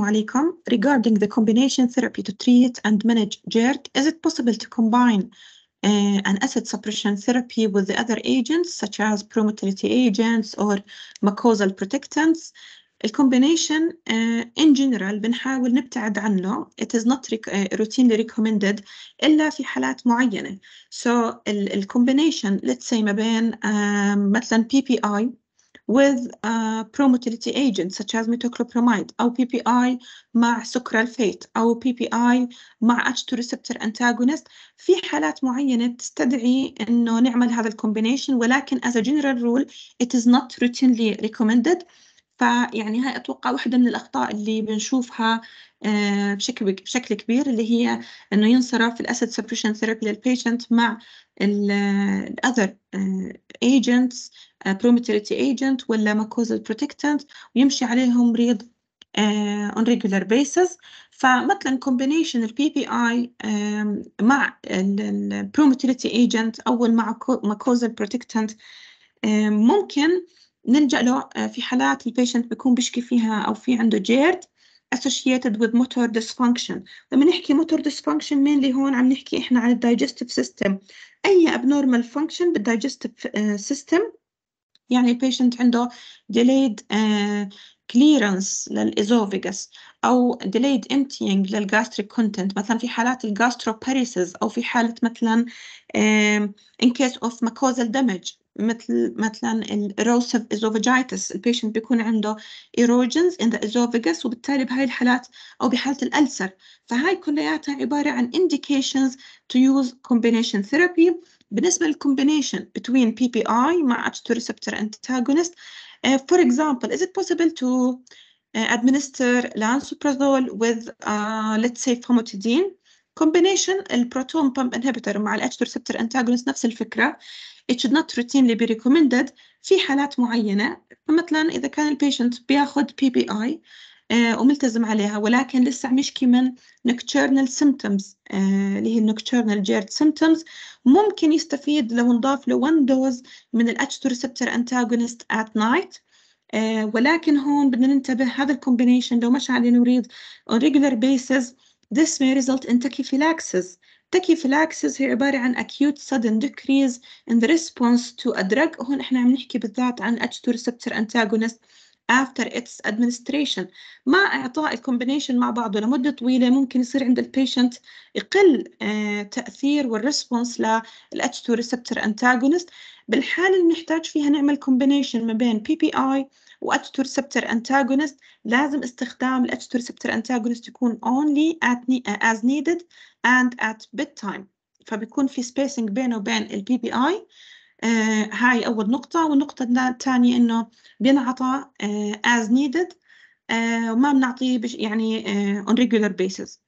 alaikum. Regarding the combination therapy to treat and manage GERD, is it possible to combine uh, an acid suppression therapy with the other agents, such as promotility agents or mucosal protectants? الكومبينيشن ان جنرال بنحاول نبتعد عنه it is not rec uh, routinely recommended إلا في حالات معينة so الكومبينيشن let's say ما بين uh, مثلا PPI with uh, promotility agents such as metoclopramide أو PPI مع الفيت أو PPI مع H2 receptor antagonist في حالات معينة تستدعي إنه نعمل هذا الكومبينيشن ولكن as a general rule it is not routinely recommended فيعني هاي أتوقع واحدة من الأخطاء اللي بنشوفها آه، بشكل بشكل كبير اللي هي انه ينصرف الاسيد سبريشن ثيرابي للبيشنت مع الاذر ايجنتس آه، برومتيريتي آه، ايجنت ولا ماكوزال بروتكتنت ويمشي عليهم ريض اون ريجولار بيسز فمثلا كومبينيشن البي بي اي مع البروميتيريتي ايجنت او مع ماكوزال بروتكتنت ممكن نلجأ له آه، في حالات البيشنت بيكون بيشكي فيها او في عنده جيرد associated with motor dysfunction لما نحكي motor dysfunction mainly هون عم نحكي احنا عن digestive system اي abnormal function بالdigestive آه، system يعني البيشنت عنده delayed آه، clearance للإزوفيجس أو delayed emptying للgastric content مثلا في حالات الجاستروباريسز أو في حالة مثلا in case of mucosal damage مثل مثلا الروسف اسوفاجيتس البيشنت بيكون عنده ايروجنز ان ذا اسوفاجس وبالتالي بهاي الحالات او بحاله الالسر فهاي كلياتها عباره عن indications to use combination therapy بالنسبة للcombination between PPI مع H2 receptor antagonist uh, for example is it possible to uh, administer lansoprazole with uh, let's say famotidine combination البروتون pump inhibitor مع ال H2 receptor antagonist نفس الفكرة it should not routinely be recommended في حالات معينة مثلا إذا كان البيشنت بياخد PPI وملتزم عليها ولكن لسه عم يشكي من nocturnal symptoms اللي هي nocturnal جيرد symptoms ممكن يستفيد لو نضاف له one dose من ال H2 receptor antagonist at night ولكن هون بدنا ننتبه هذا الكومبينيشن لو مشى على المريض on regular basis this may result in tachyphylaxis tachyphylaxis هي عبارة عن acute sudden decrease in the response to a drug هون احنا عم نحكي بالذات عن H2 receptor antagonist after its administration مع إعطاء الكومبينيشن مع بعضه لمدة طويلة ممكن يصير عند البيشنت يقل آه، تأثير والريسبونس لل H2 receptor antagonist بالحالة اللي بنحتاج فيها نعمل كومبينيشن ما بين PPI و H2 receptor antagonist لازم استخدام ال H2 receptor antagonist يكون only at, as needed and at bedtime فبيكون في spacing بينه وبين البي بي اي آه هاي أول نقطة والنقطة الثانية إنه بينعطى آه as needed آه وما بنعطيه يعني آه on regular basis